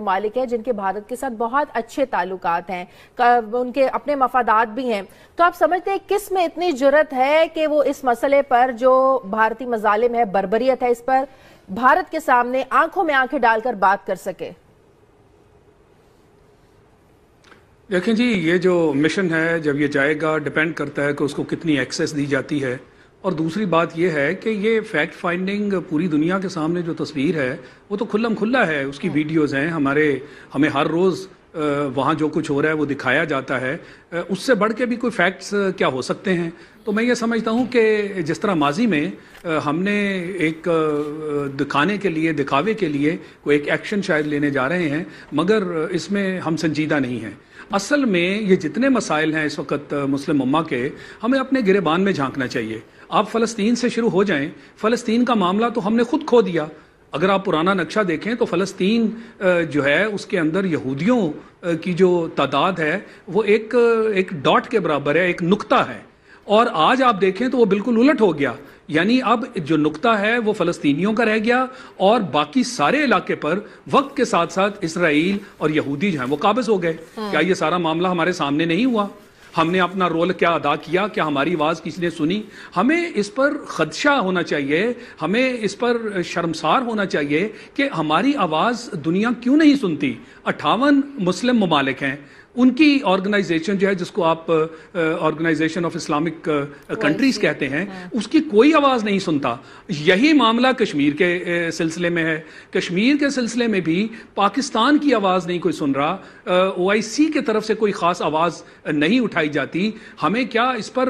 ममालिक हैं जिनके भारत के साथ बहुत अच्छे ताल्लुक हैं उनके अपने मफादात भी हैं तो आप समझते हैं किस में इतनी जरूरत है कि वो इस मसले पर जो भारतीय मजालिम है बरबरीत है इस पर भारत के सामने आंखों में आंखें डालकर बात कर सके देखें जी ये जो मिशन है जब ये जाएगा डिपेंड करता है कि उसको कितनी एक्सेस दी जाती है और दूसरी बात यह है कि ये फैक्ट फाइंडिंग पूरी दुनिया के सामने जो तस्वीर है वो तो खुल्लम खुल्ला है उसकी वीडियोज़ हाँ। हैं हमारे हमें हर रोज़ वहाँ जो कुछ हो रहा है वो दिखाया जाता है उससे बढ़ के भी कोई फैक्ट्स क्या हो सकते हैं तो मैं ये समझता हूँ कि जिस तरह माजी में हमने एक दिखाने के लिए दिखावे के लिए कोई एक एक्शन शायद लेने जा रहे हैं मगर इसमें हम संजीदा नहीं हैं असल में ये जितने मसाइल हैं इस वक्त मुस्लिम उम्मा के हमें अपने गिरेबान में झांकना चाहिए आप फ़लस्तीन से शुरू हो जाएं फ़लस्तीन का मामला तो हमने खुद खो दिया अगर आप पुराना नक्शा देखें तो फ़लस्तीन जो है उसके अंदर यहूदियों की जो तादाद है वो एक एक डॉट के बराबर है एक नुक्ता है और आज आप देखें तो वो बिल्कुल उलट हो गया यानी अब जो नुक्ता है वो फ़लस्तीनियों का रह गया और बाकी सारे इलाके पर वक्त के साथ साथ इसराइल और यहूदी जो है वो काबज़ हो गए हाँ। क्या ये सारा मामला हमारे सामने नहीं हुआ हमने अपना रोल क्या अदा किया क्या हमारी आवाज़ किसी ने सुनी हमें इस पर खदशा होना चाहिए हमें इस पर शर्मसार होना चाहिए कि हमारी आवाज़ दुनिया क्यों नहीं सुनती अट्ठावन मुस्लिम ममालिक हैं उनकी ऑर्गेनाइजेशन जो है जिसको आप ऑर्गेनाइजेशन ऑफ इस्लामिक कंट्रीज कहते हैं हाँ। उसकी कोई आवाज़ नहीं सुनता यही मामला कश्मीर के सिलसिले में है कश्मीर के सिलसिले में भी पाकिस्तान की आवाज़ नहीं कोई सुन रहा ओ की तरफ से कोई ख़ास आवाज़ नहीं उठाई जाती हमें क्या इस पर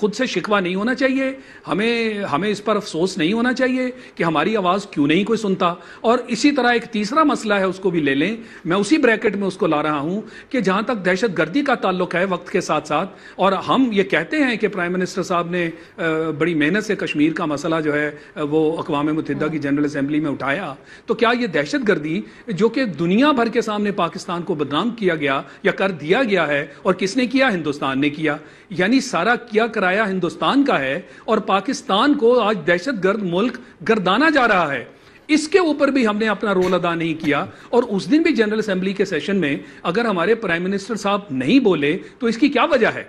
खुद से शिकवा नहीं होना चाहिए हमें हमें इस पर अफसोस नहीं होना चाहिए कि हमारी आवाज़ क्यों नहीं कोई सुनता और इसी तरह एक तीसरा मसला है उसको भी ले लें मैं उसी ब्रैकेट में उसको ला रहा हूं कि कि जहां तक दहशत गर्दी का ताल्लुक है वक्त के साथ साथ और हम ये कहते हैं कि प्राइम मिनिस्टर साहब ने बड़ी मेहनत से कश्मीर का मसला जो है वो अकवा मुतहदा की जनरल असम्बली में उठाया तो क्या ये दहशत गर्दी जो कि दुनिया भर के सामने पाकिस्तान को बदनाम किया गया या कर दिया गया है और किसने किया हिंदुस्तान ने किया यानी सारा किया कराया हिंदुस्तान का है और पाकिस्तान को आज दहशत गर्द मुल्क गर्दाना जा रहा है इसके ऊपर भी हमने अपना रोल अदा नहीं किया और उस दिन भी जनरल असेंबली के सेशन में अगर हमारे प्राइम मिनिस्टर साहब नहीं बोले तो इसकी क्या वजह है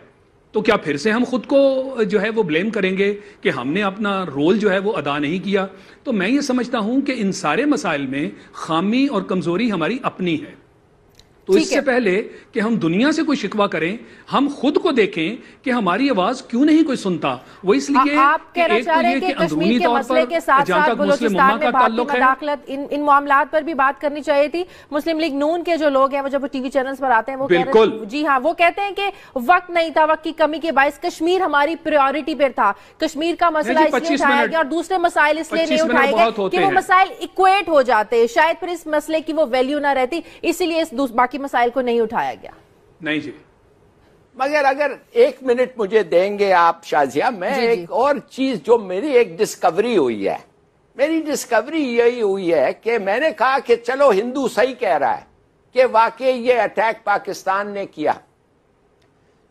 तो क्या फिर से हम खुद को जो है वो ब्लेम करेंगे कि हमने अपना रोल जो है वो अदा नहीं किया तो मैं ये समझता हूं कि इन सारे मसाइल में खामी और कमजोरी हमारी अपनी है तो इससे पहले कि हम दुनिया से कोई शिकवा करें हम खुद को देखें कि हमारी आवाज क्यों नहीं कोई सुनता वो इसलिए हाँ, आप कहना तो रहे हैं कि कश्मीर के मसले के साथ साथ बलूचिस्तान में भारतीय मदाखलत इन इन मामला पर भी बात करनी चाहिए थी मुस्लिम लीग नून के जो लोग हैं वो जब टीवी चैनल पर आते हैं वो बिल्कुल जी हाँ वो कहते हैं कि वक्त नहीं था वक्त की कमी के बायस कश्मीर हमारी प्रायोरिटी पर था कश्मीर का मसला इसलिए उठाया गया और दूसरे मसाइल इसलिए नहीं उठाए गए कि वो मसाइल इक्वेट हो जाते शायद फिर इस मसले की वो वैल्यू ना रहती इसीलिए इस बाकी मसाइल को नहीं उठाया गया नहीं जी मगर अगर एक मिनट मुझे देंगे आप शाजिया मैं जी एक जी। और चीज जो मेरी एक डिस्कवरी हुई है मेरी डिस्कवरी यही हुई है कि मैंने कहा कि चलो हिंदू सही कह रहा है कि वाकई ये अटैक पाकिस्तान ने किया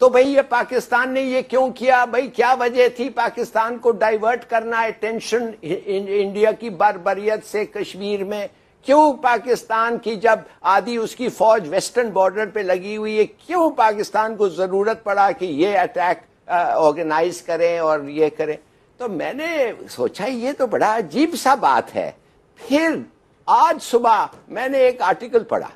तो भाई ये पाकिस्तान ने ये क्यों किया भाई क्या वजह थी पाकिस्तान को डाइवर्ट करना है टेंशन इंडिया की बरबरीत से कश्मीर में क्यों पाकिस्तान की जब आधी उसकी फौज वेस्टर्न बॉर्डर पे लगी हुई है क्यों पाकिस्तान को ज़रूरत पड़ा कि ये अटैक ऑर्गेनाइज करें और ये करें तो मैंने सोचा ये तो बड़ा अजीब सा बात है फिर आज सुबह मैंने एक आर्टिकल पढ़ा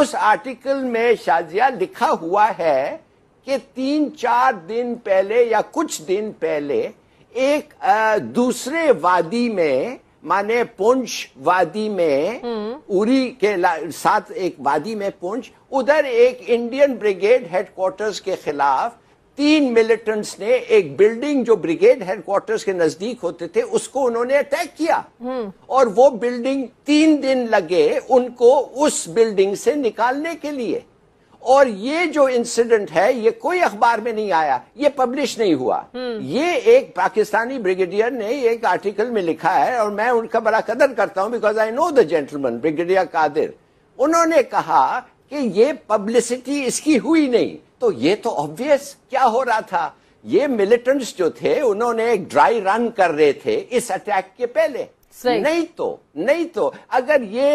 उस आर्टिकल में शाजिया लिखा हुआ है कि तीन चार दिन पहले या कुछ दिन पहले एक आ, दूसरे वादी में माने पुंछ वादी में हम्म। उरी के साथ एक वादी में पुंछ उधर एक इंडियन ब्रिगेड हेडक्वार्टर्स के खिलाफ तीन मिलिटेंट्स ने एक बिल्डिंग जो ब्रिगेड हेडक्वार्टर्स के नजदीक होते थे उसको उन्होंने अटैक किया हम्म। और वो बिल्डिंग तीन दिन लगे उनको उस बिल्डिंग से निकालने के लिए और ये जो इंसिडेंट है ये कोई अखबार में नहीं आया ये पब्लिश नहीं हुआ हम्म। ये एक पाकिस्तानी ब्रिगेडियर ने एक आर्टिकल में लिखा है और मैं उनका बड़ा कदर करता हूं because I know the gentleman brigadier Qadir उन्होंने कहा कि ये पब्लिसिटी इसकी हुई नहीं तो ये तो ऑब्वियस क्या हो रहा था ये मिलिटेंट्स जो थे उन्होंने एक ड्राई रन कर रहे थे इस अटैक के पहले नहीं तो नहीं तो अगर ये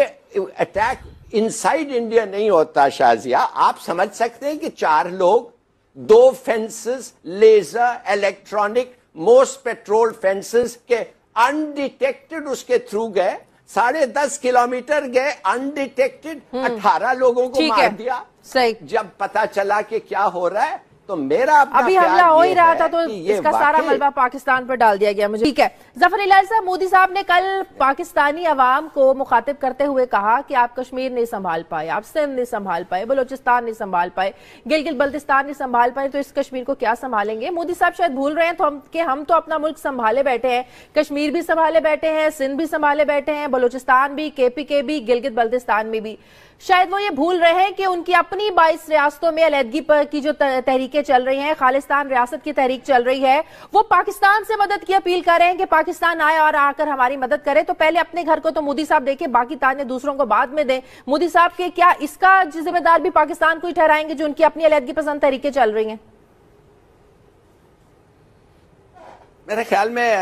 अटैक इनसाइड इंडिया नहीं होता शाजिया आप समझ सकते हैं कि चार लोग दो fences laser electronic most patrol fences के अनडिटेक्टेड उसके थ्रू गए साढ़े दस किलोमीटर गए अनडिटेक्टेड हम्म। अठारह लोगों को मार दिया सही जब पता चला कि क्या हो रहा है तो मेरा अभी हमला हो ही रहा था तो इसका सारा मलबा पाकिस्तान पर डाल दिया गया मुझे ठीक है जफर साहब मोदी साहब ने कल पाकिस्तानी अवाम को मुखातिब करते हुए कहा कि आप कश्मीर नहीं संभाल पाए आप सिंध नहीं संभाल पाए बलोचिस्तान नहीं संभाल पाए गिलगित बल्तिस्तान नहीं संभाल पाए तो इस कश्मीर को क्या संभालेंगे मोदी साहब शायद भूल रहे हैं तो हम कि हम तो अपना मुल्क संभाले बैठे हैं कश्मीर भी संभाले बैठे हैं सिंध भी संभाले बैठे हैं बलोचिस्तान भी केपीके भी गिलगित बल्तिस्तान में भी शायद वो ये भूल रहे हैं कि उनकी अपनी बाईस रियासतों में अलीदगी की जो तहरीकें चल रही हैं खालिस्तान रियासत की तहरीक चल रही है वो पाकिस्तान से मदद की अपील कर रहे हैं कि पाकिस्तान आए और आकर हमारी मदद करे तो पहले अपने घर को तो मोदी साहब देखे बाकी ताने दूसरों को बाद में दें मोदी साहब के क्या इसका जिम्मेदार भी पाकिस्तान को ही ठहराएंगे जो उनकी अपनी अलीहदगी पसंद तहरीकें चल रही हैं मेरे ख्याल में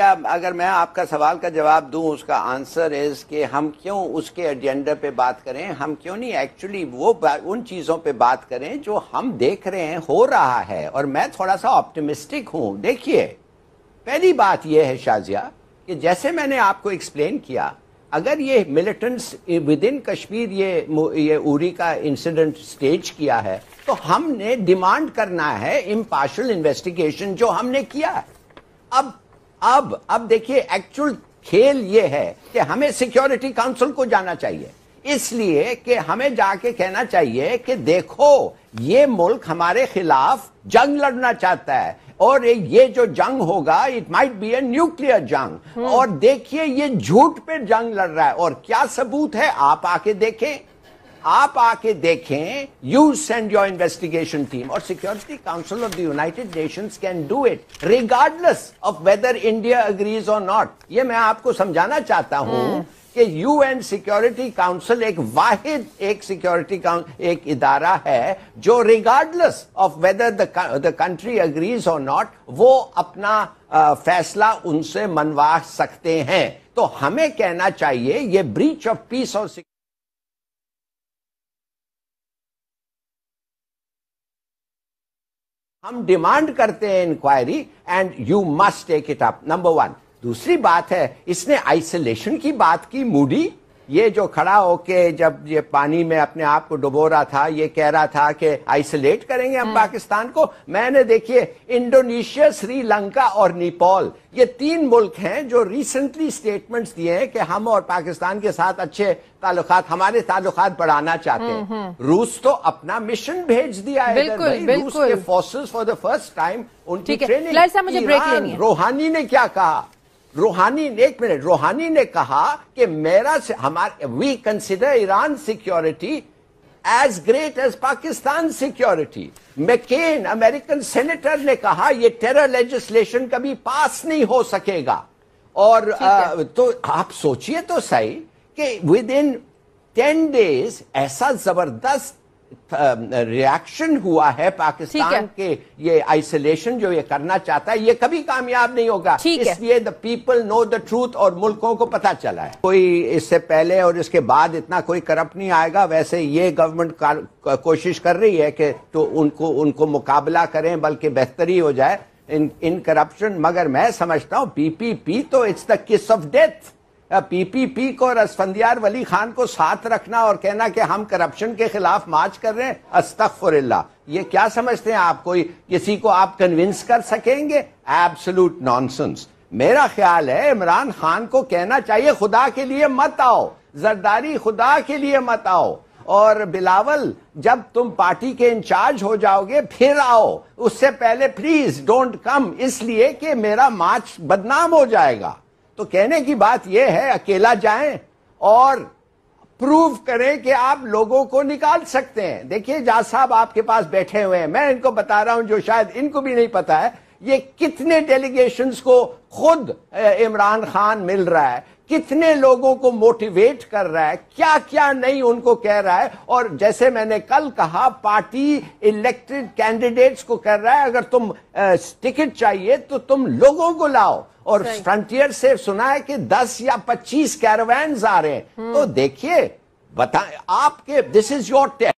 आप अगर मैं आपका सवाल का जवाब दूं उसका आंसर इज कि हम क्यों उसके एजेंडा पे बात करें हम क्यों नहीं एक्चुअली वो उन चीज़ों पे बात करें जो हम देख रहे हैं हो रहा है और मैं थोड़ा सा ऑप्टिमिस्टिक हूं देखिए पहली बात यह है शाजिया कि जैसे मैंने आपको एक्सप्लेन किया अगर ये मिलिटेंट्स विद इन कश्मीर ये ये उरी का इंसिडेंट स्टेज किया है तो हमने डिमांड करना है इम्पार्शल इन्वेस्टिगेशन जो हमने किया है अब अब अब देखिए एक्चुअल खेल ये है कि हमें सिक्योरिटी काउंसिल को जाना चाहिए इसलिए कि हमें जाके कहना चाहिए कि देखो ये मुल्क हमारे खिलाफ जंग लड़ना चाहता है और ये जो जंग होगा it might be a nuclear जंग हम्म। और देखिए ये झूठ पे जंग लड़ रहा है और क्या सबूत है आप आके देखें आप आके देखें you send your investigation team और security council of the United Nations can do it regardless of whether India agrees और नॉट ये मैं आपको समझाना चाहता हूं हम्म। कि यूएन सिक्योरिटी काउंसिल एक वाहिद एक सिक्योरिटी एक इदारा है जो regardless of whether the country agrees और नॉट वो अपना आ, फैसला उनसे मनवा सकते हैं तो हमें कहना चाहिए ये ब्रीच ऑफ पीस और हम डिमांड करते हैं inquiry and you must take it up number one दूसरी बात है इसने आइसोलेशन की बात की मूडी ये जो खड़ा होके जब ये पानी में अपने आप को डुबो रहा था ये कह रहा था कि आइसोलेट करेंगे हम हाँ। पाकिस्तान को मैंने देखिए इंडोनेशिया श्रीलंका और नेपाल ये तीन मुल्क हैं जो रिसेंटली स्टेटमेंट्स दिए हैं कि हम और पाकिस्तान के साथ अच्छे ताल्लुक हमारे ताल्लुक बढ़ाना चाहते हैं हम्म, हम्म। रूस तो अपना मिशन भेज दिया है बिल्कुल, बिल्कुल। रूस के forces for the first time उनकी ट्रेनिंग रूहानी रोहानी ने क्या कहा रूहानी ने एक मिनट रूहानी ने कहा कि मेरा हमारे we consider Iran security as great as Pakistan security McCain American senator ने कहा यह टेरर लेजिस्लेशन कभी पास नहीं हो सकेगा और आ, तो आप सोचिए तो सही कि विद इन टेन डेज ऐसा जबरदस्त रिएक्शन um, हुआ है पाकिस्तान के ये आइसोलेशन जो ये करना चाहता है ये कभी कामयाब नहीं होगा इसलिए the people know the truth और मुल्कों को पता चला है कोई इससे पहले और इसके बाद इतना कोई करप्ट नहीं आएगा वैसे ये गवर्नमेंट कोशिश कर रही है कि तो उनको उनको मुकाबला करें बल्कि बेहतरी हो जाए इन इन करप्शन मगर मैं समझता हूँ पीपीपी तो it's the kiss of death PPP को और असफंदियार वली खान को साथ रखना और कहना कि हम करप्शन के खिलाफ मार्च कर रहे हैं अस्तफर ये क्या समझते हैं आप कोई किसी को आप कन्विंस कर सकेंगे एब्सोलूट नॉनसेंस मेरा ख्याल है इमरान खान को कहना चाहिए खुदा के लिए मत आओ जरदारी खुदा के लिए मत आओ और बिलावल जब तुम पार्टी के इंचार्ज हो जाओगे फिर आओ उससे पहले प्लीज डोंट कम इसलिए कि मेरा मार्च बदनाम हो जाएगा तो कहने की बात यह है अकेला जाएं और प्रूव करें कि आप लोगों को निकाल सकते हैं देखिए जा साहब आपके पास बैठे हुए हैं मैं इनको बता रहा हूं जो शायद इनको भी नहीं पता है ये कितने डेलीगेशन को खुद इमरान खान मिल रहा है कितने लोगों को मोटिवेट कर रहा है क्या क्या नहीं उनको कह रहा है और जैसे मैंने कल कहा पार्टी इलेक्टेड कैंडिडेट्स को कह रहा है अगर तुम टिकट चाहिए तो तुम लोगों को लाओ और फ्रंटियर से सुना है कि 10 या 25 कैरवैन आ रहे हैं हम्म। तो देखिए बता आपके दिस इज योर